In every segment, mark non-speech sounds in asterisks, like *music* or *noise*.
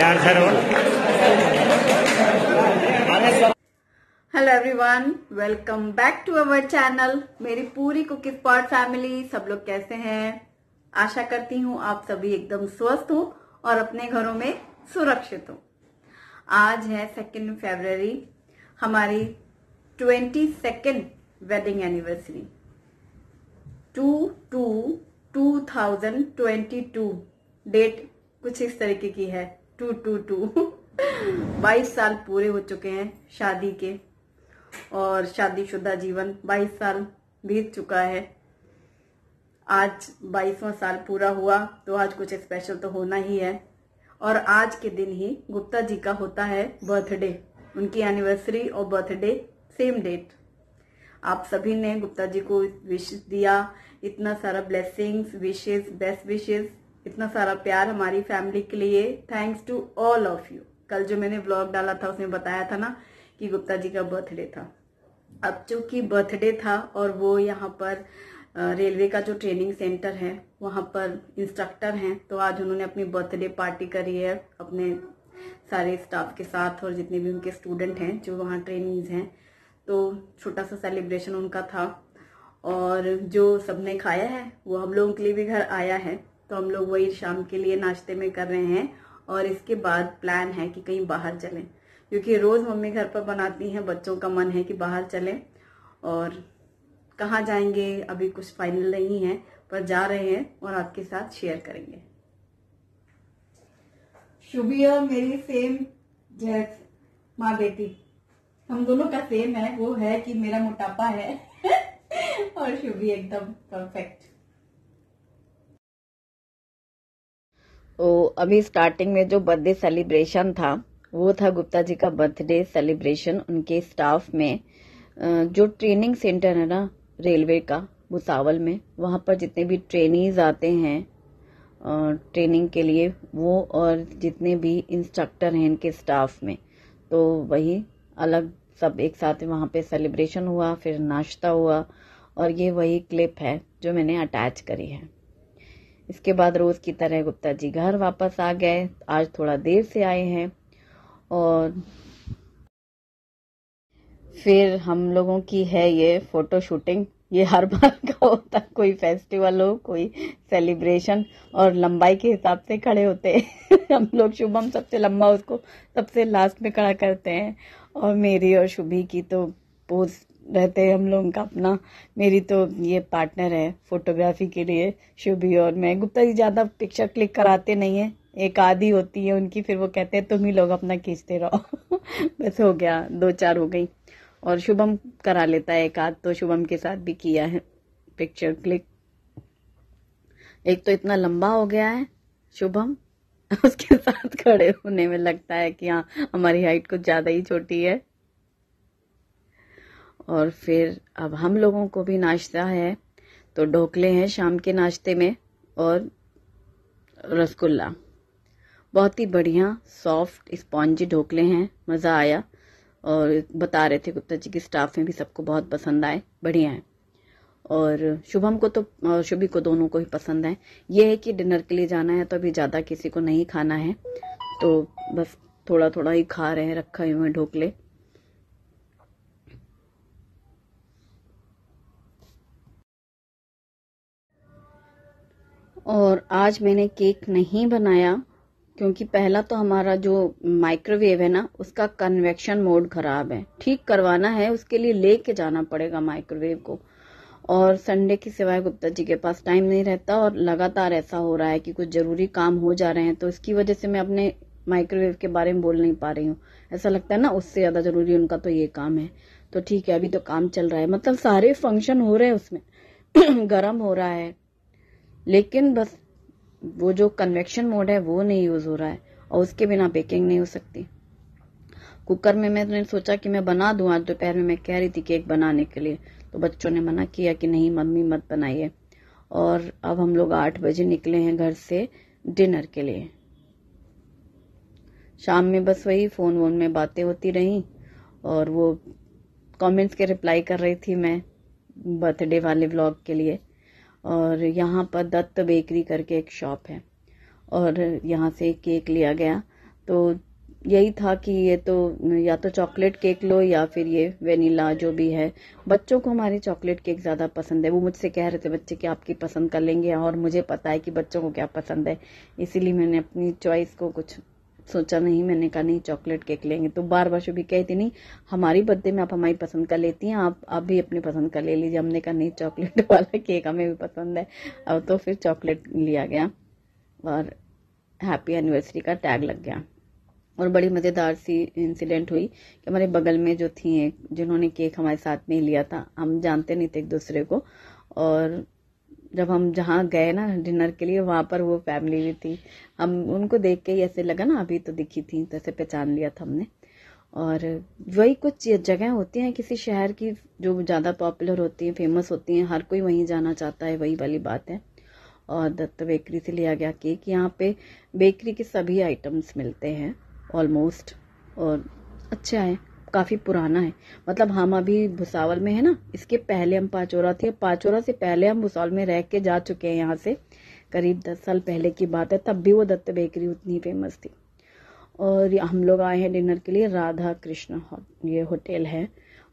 hello everyone welcome back to our channel मेरी पूरी cooking pot family सब लोग कैसे हैं आशा करती हूँ आप सभी एकदम स्वस्थ हो और अपने घरों में सुरक्षित हो आज है सेकेंड फेबररी हमारी twenty second wedding anniversary two two two thousand twenty two date कुछ इस तरीके की है टू टू टू बाईस साल पूरे हो चुके हैं शादी के और शादीशुदा जीवन बाईस साल बीत चुका है आज बाईसवा साल पूरा हुआ तो आज कुछ स्पेशल तो होना ही है और आज के दिन ही गुप्ता जी का होता है बर्थडे उनकी एनिवर्सरी और बर्थडे सेम डेट आप सभी ने गुप्ता जी को विश दिया इतना सारा ब्लेसिंग्स विशेस बेस्ट विशेस इतना सारा प्यार हमारी फैमिली के लिए thanks to all of you कल जो मैंने ब्लॉग डाला था उसमें बताया था ना कि गुप्ता जी का बर्थडे था अब चूंकि बर्थडे था और वो यहाँ पर रेलवे का जो ट्रेनिंग सेंटर है वहाँ पर इंस्ट्रक्टर हैं तो आज उन्होंने अपनी बर्थडे पार्टी करी है अपने सारे स्टाफ के साथ और जितने भी उनके स्टूडेंट हैं जो वहाँ ट्रेनिंग हैं तो छोटा सा सेलिब्रेशन उनका था और जो सबने खाया है वो हम लोगों के लिए भी घर आया है तो हम लोग वही शाम के लिए नाश्ते में कर रहे हैं और इसके बाद प्लान है कि कहीं बाहर चलें क्योंकि रोज़ मम्मी घर पर बनाती हैं बच्चों का मन है कि बाहर चलें और कहाँ जाएंगे अभी कुछ फाइनल नहीं है पर जा रहे हैं और आपके साथ शेयर करेंगे शुभिया मेरी सेम जैस माँ बेटी हम दोनों का सेम है वो है कि मेरा मोटापा है *laughs* और शुभी एकदम परफेक्ट तो अभी स्टार्टिंग में जो बर्थडे सेलिब्रेशन था वो था गुप्ता जी का बर्थडे सेलिब्रेशन उनके स्टाफ में जो ट्रेनिंग सेंटर है ना रेलवे का भुसावल में वहाँ पर जितने भी ट्रेनीज आते हैं ट्रेनिंग के लिए वो और जितने भी इंस्ट्रक्टर हैं इनके स्टाफ में तो वही अलग सब एक साथ वहाँ पे सेलिब्रेशन हुआ फिर नाश्ता हुआ और ये वही क्लिप है जो मैंने अटैच करी है इसके बाद रोज़ की तरह गुप्ता जी घर वापस आ गए आज थोड़ा देर से आए हैं और फिर हम लोगों की है ये फोटो शूटिंग ये हर बार का होता कोई फेस्टिवल हो कोई सेलिब्रेशन और लंबाई के हिसाब से खड़े होते हैं *laughs* हम लोग शुभम सबसे लंबा उसको सबसे लास्ट में खड़ा करते हैं और मेरी और शुभी की तो पोज रहते हैं हम लोगों का अपना मेरी तो ये पार्टनर है फोटोग्राफी के लिए शुभी और मैं गुप्ता जी ज़्यादा पिक्चर क्लिक कराते नहीं है एक आदि होती है उनकी फिर वो कहते हैं तुम ही लोग अपना खींचते रहो *laughs* बस हो गया दो चार हो गई और शुभम करा लेता है एक आध तो शुभम के साथ भी किया है पिक्चर क्लिक एक तो इतना लंबा हो गया है शुभम *laughs* उसके साथ खड़े होने में लगता है कि हाँ हमारी हाइट कुछ ज़्यादा ही छोटी है और फिर अब हम लोगों को भी नाश्ता है तो ढोकले हैं शाम के नाश्ते में और रसगुल्ला बहुत ही बढ़िया सॉफ्ट स्पॉन्जी ढोकले हैं मज़ा आया और बता रहे थे गुप्ता जी के स्टाफ में भी सबको बहुत पसंद आए बढ़िया है और शुभम को तो शुभी को दोनों को ही पसंद है ये है कि डिनर के लिए जाना है तो अभी ज़्यादा किसी को नहीं खाना है तो बस थोड़ा थोड़ा ही खा रहे हैं रखा हुए ढोकले और आज मैंने केक नहीं बनाया क्योंकि पहला तो हमारा जो माइक्रोवेव है ना उसका कन्वेक्शन मोड ख़राब है ठीक करवाना है उसके लिए लेके जाना पड़ेगा माइक्रोवेव को और संडे के सिवाय गुप्ता जी के पास टाइम नहीं रहता और लगातार ऐसा हो रहा है कि कुछ ज़रूरी काम हो जा रहे हैं तो इसकी वजह से मैं अपने माइक्रोवेव के बारे में बोल नहीं पा रही हूँ ऐसा लगता है ना उससे ज़्यादा ज़रूरी उनका तो ये काम है तो ठीक है अभी तो काम चल रहा है मतलब सारे फंक्शन हो रहे हैं उसमें *clears throat* गर्म हो रहा है लेकिन बस वो जो कन्वेक्शन मोड है वो नहीं यूज़ हो रहा है और उसके बिना बेकिंग नहीं हो सकती कुकर में मैंने सोचा कि मैं बना दूँ आज दोपहर में मैं कह रही थी केक बनाने के लिए तो बच्चों ने मना किया कि नहीं मम्मी मत बनाइए और अब हम लोग आठ बजे निकले हैं घर से डिनर के लिए शाम में बस वही फ़ोन वोन में बातें होती रहीं और वो कमेंट्स के रिप्लाई कर रही थी मैं बर्थडे वाले ब्लॉग के लिए और यहाँ पर दत्त बेकरी करके एक शॉप है और यहाँ से केक लिया गया तो यही था कि ये तो या तो चॉकलेट केक लो या फिर ये वेनिला जो भी है बच्चों को हमारे चॉकलेट केक ज़्यादा पसंद है वो मुझसे कह रहे थे बच्चे कि आपकी पसंद कर लेंगे और मुझे पता है कि बच्चों को क्या पसंद है इसीलिए मैंने अपनी चॉइस को कुछ सोचा नहीं मैंने कहा नहीं चॉकलेट केक लेंगे तो बार बार शुभी कहती नहीं हमारी बर्थडे में आप हमारी पसंद का लेती हैं आप आप भी अपनी पसंद का ले लीजिए हमने कहा नहीं चॉकलेट *laughs* वाला केक हमें भी पसंद है और तो फिर चॉकलेट लिया गया और हैप्पी एनिवर्सरी का टैग लग गया और बड़ी मज़ेदार सी इंसिडेंट हुई कि हमारे बगल में जो थी जिन्होंने केक हमारे साथ में लिया था हम जानते नहीं थे एक दूसरे को और जब हम जहाँ गए ना डिनर के लिए वहाँ पर वो फैमिली भी थी हम उनको देख के ही ऐसे लगा ना अभी तो दिखी थी तो ऐसे पहचान लिया था हमने और वही कुछ जगह होती हैं किसी शहर की जो ज़्यादा पॉपुलर होती हैं फेमस होती हैं हर कोई वहीं जाना चाहता है वही वाली बात है और दत्त बेकरी से लिया गया केक यहाँ पे बेकरी के सभी आइटम्स मिलते हैं ऑलमोस्ट और अच्छा है काफ़ी पुराना है मतलब हम अभी भुसावल में है ना इसके पहले हम पाचोरा थे पाचोरा से पहले हम भुसावल में रह के जा चुके हैं यहाँ से करीब दस साल पहले की बात है तब भी वो दत्त बेकरी उतनी फेमस थी और हम लोग आए हैं डिनर के लिए राधा कृष्ण ये होटल है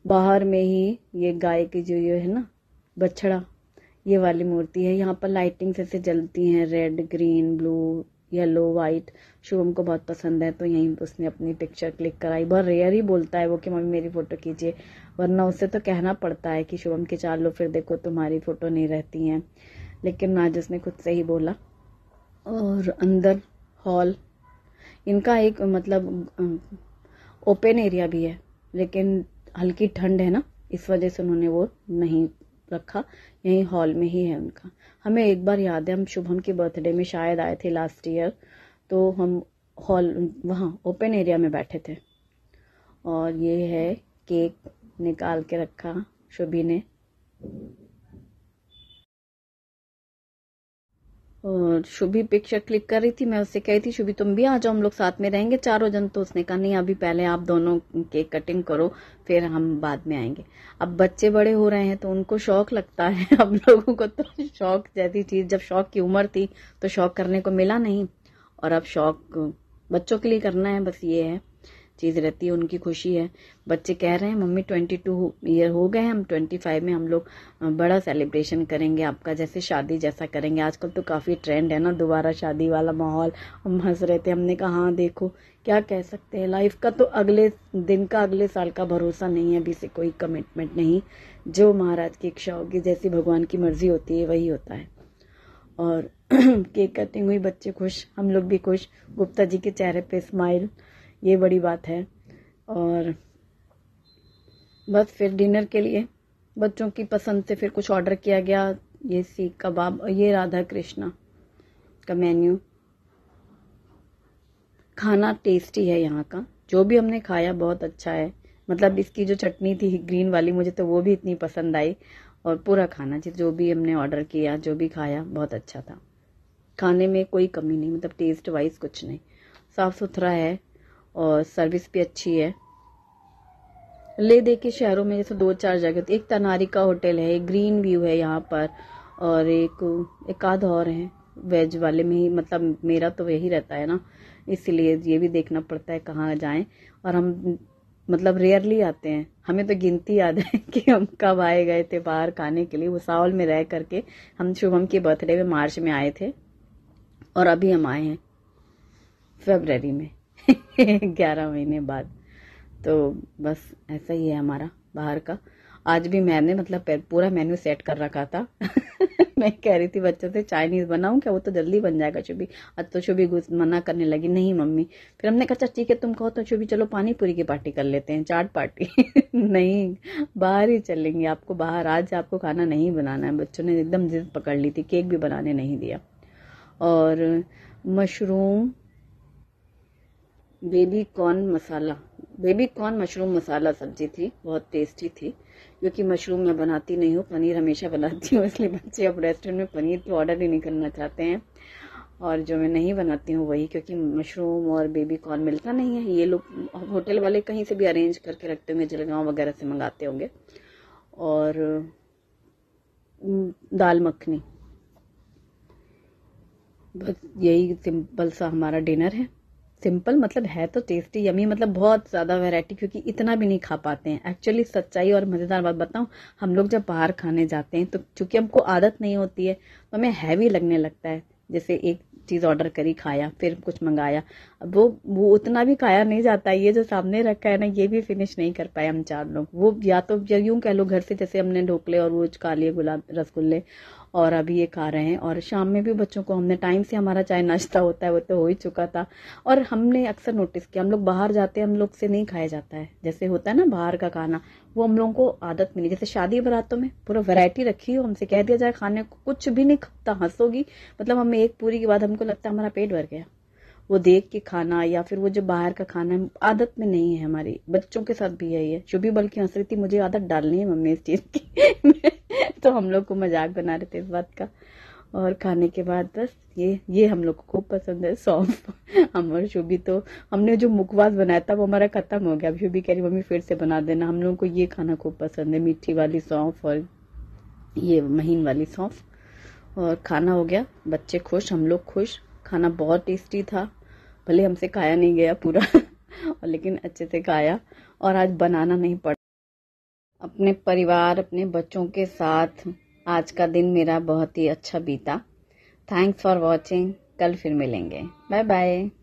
बाहर में ही ये गाय की जो ये है ना बछड़ा ये वाली मूर्ति है यहाँ पर लाइटिंग्स ऐसे जलती हैं red green blue yellow white Shubham को बहुत पसंद है तो यहीं उसने अपनी पिक्चर क्लिक कराई बहुत रेयर ही बोलता है वो कि मम्मी मेरी फ़ोटो कीजिए वरना उसे तो कहना पड़ता है कि शुभम चार लो फिर देखो तुम्हारी फ़ोटो नहीं रहती हैं लेकिन आज उसने खुद से ही बोला और अंदर हॉल इनका एक मतलब ओपन एरिया भी है लेकिन हल्की ठंड है ना इस वजह से उन्होंने वो नहीं रखा यहीं हॉल में ही है उनका हमें एक बार याद है हम शुभम के बर्थडे में शायद आए थे लास्ट ईयर तो हम हॉल वहाँ ओपन एरिया में बैठे थे और ये है केक निकाल के रखा शुभी ने शुभी पिक्चर क्लिक कर रही थी मैं उससे कही थी शुभी तुम भी आ जाओ हम लोग साथ में रहेंगे चारों जन तो उसने कहा नहीं अभी पहले आप दोनों के कटिंग करो फिर हम बाद में आएंगे अब बच्चे बड़े हो रहे हैं तो उनको शौक लगता है *laughs* हम लोगों को तो शौक जैसी चीज़ जब शौक की उम्र थी तो शौक करने को मिला नहीं और अब शौक बच्चों के लिए करना है बस ये है चीज़ रहती है उनकी खुशी है बच्चे कह रहे हैं मम्मी ट्वेंटी टू ईयर हो गए हम ट्वेंटी फाइव में हम लोग बड़ा सेलिब्रेशन करेंगे आपका जैसे शादी जैसा करेंगे आजकल तो काफ़ी ट्रेंड है ना दोबारा शादी वाला माहौल हम हंस रहे थे हमने कहा हाँ देखो क्या कह सकते हैं लाइफ का तो अगले दिन का अगले साल का भरोसा नहीं है अभी से कोई कमिटमेंट नहीं जो महाराज की इच्छा होगी जैसी भगवान की मर्जी होती है वही होता है और *clears throat* केक कटिंग हुई बच्चे खुश हम लोग भी खुश गुप्ता जी के चेहरे पे स्माइल ये बड़ी बात है और बस फिर डिनर के लिए बच्चों की पसंद से फिर कुछ ऑर्डर किया गया ये सीख कबाब और ये राधा कृष्णा का मेन्यू खाना टेस्टी है यहाँ का जो भी हमने खाया बहुत अच्छा है मतलब इसकी जो चटनी थी ग्रीन वाली मुझे तो वो भी इतनी पसंद आई और पूरा खाना जो भी हमने ऑर्डर किया जो भी खाया बहुत अच्छा था खाने में कोई कमी नहीं मतलब टेस्ट वाइज कुछ नहीं साफ़ सुथरा है और सर्विस भी अच्छी है ले दे के शहरों में जैसे दो चार जगह एक तनारी का होटल है एक ग्रीन व्यू है यहाँ पर और एक एक आध और है वेज वाले में ही मतलब मेरा तो यही रहता है ना इसलिए ये भी देखना पड़ता है कहाँ जाएं और हम मतलब रेयरली आते हैं हमें तो गिनती याद है *laughs* कि हम कब आए गए थे बाहर खाने के लिए भुसावल में रह करके हम शुभम के बर्थडे में मार्च में आए थे और अभी हम आए हैं फेबररी में ग्यारह महीने बाद तो बस ऐसा ही है हमारा बाहर का आज भी मैंने मतलब पूरा मेन्यू सेट कर रखा था *laughs* मैं कह रही थी बच्चों से चाइनीज बनाऊं क्या वो तो जल्दी बन जाएगा चुभी अब तो छुबी मना करने लगी नहीं मम्मी फिर हमने कहा अच्छा, ठीक है तुम कहो तो शुभी चलो पानी पूरी की पार्टी कर लेते हैं चाट पार्टी *laughs* नहीं बाहर ही चलेंगे आपको बाहर आज आपको खाना नहीं बनाना है बच्चों ने एकदम जिद पकड़ ली थी केक भी बनाने नहीं दिया और mushroom baby corn masala baby corn mushroom masala सब्जी थी बहुत टेस्टी थी क्योंकि मशरूम मैं बनाती नहीं हूँ पनीर हमेशा बनाती हूँ इसलिए बच्चे अब रेस्टोरेंट में पनीर तो ऑर्डर ही नहीं करना चाहते हैं और जो मैं नहीं बनाती हूँ वही क्योंकि मशरूम और बेबी कॉर्न मिलता नहीं है ये लोग होटल वाले कहीं से भी अरेंज करके रखते होंगे जलगांव वगैरह से मंगाते होंगे और दाल मखनी बस यही सिंपल सा हमारा डिनर है सिंपल मतलब है तो टेस्टी यमी मतलब बहुत ज़्यादा वैरायटी क्योंकि इतना भी नहीं खा पाते हैं एक्चुअली सच्चाई और मज़ेदार बात बताऊँ हम लोग जब बाहर खाने जाते हैं तो चूंकि हमको आदत नहीं होती है तो हमें हैवी लगने लगता है जैसे एक चीज़ ऑर्डर करी खाया फिर कुछ मंगाया अब वो वो उतना भी खाया नहीं जाता ये जो सामने रखा है ना ये भी फिनिश नहीं कर पाए हम चार लोग वो या तो यूँ कह लो घर से जैसे हमने ढोकले और वो खा लिए गुलाब रसगुल्ले और अभी ये खा रहे हैं और शाम में भी बच्चों को हमने टाइम से हमारा चाय नाश्ता होता है वो तो हो ही चुका था और हमने अक्सर नोटिस किया हम लोग बाहर जाते हैं हम लोग से नहीं खाया जाता है जैसे होता है ना बाहर का खाना वो हम लोगों को आदत मिली जैसे शादी बरातों में पूरा वैरायटी रखी हो हमसे कह दिया जाए खाने को कुछ भी नहीं खपता हंसोगी मतलब हमें एक पूरी के बाद हमको लगता है हमारा पेट भर गया वो देख के खाना या फिर वो जो बाहर का खाना आदत में नहीं है हमारी बच्चों के साथ भी यही है शुभी बल्कि हंस रही थी मुझे आदत डालनी है मम्मी इस चीज़ की *laughs* तो हम लोग को मजाक बना रहे थे इस बात का और खाने के बाद बस ये ये हम लोग को खूब पसंद है सौंफ हम और शुभी तो हमने जो मुखवास बनाया था वो हमारा खत्म हो गया अब शुभी कह रही मम्मी फिर से बना देना हम लोगों को ये खाना खूब पसंद है मीठी वाली सौंफ और ये महीन वाली सौंफ और खाना हो गया बच्चे खुश हम लोग खुश खाना बहुत टेस्टी था भले हमसे खाया नहीं गया पूरा *laughs* और लेकिन अच्छे से खाया और आज बनाना नहीं पड़ा अपने परिवार अपने बच्चों के साथ आज का दिन मेरा बहुत ही अच्छा बीता थैंक्स फॉर वॉचिंग कल फिर मिलेंगे बाय बाय